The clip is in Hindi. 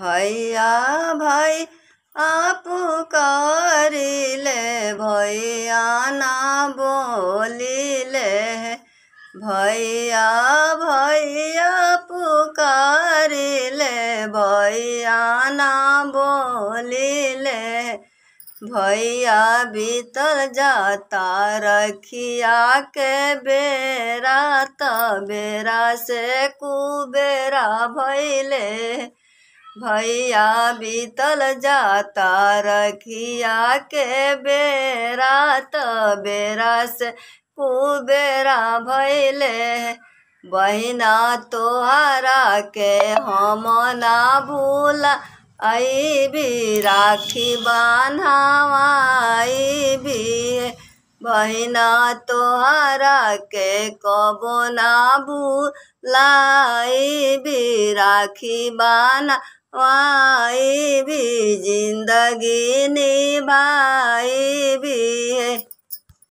भैया भाई आप ले भैया ना बोलिले भैया भैया ले भैया ना बोलिले भैया बीतल जाता रखिया के बेरा तबेरा से कुबेरा भैले भैया बीतल जाता रखिया के बेरा तबेरा से कुबेरा भैले बहिना तोहरा के हम ना भूला आई भी राखी बान्हावाई भी बहिना तोहरा के कबो ना आई भी राखी बाना वाए भी जिंदगी निभाए भी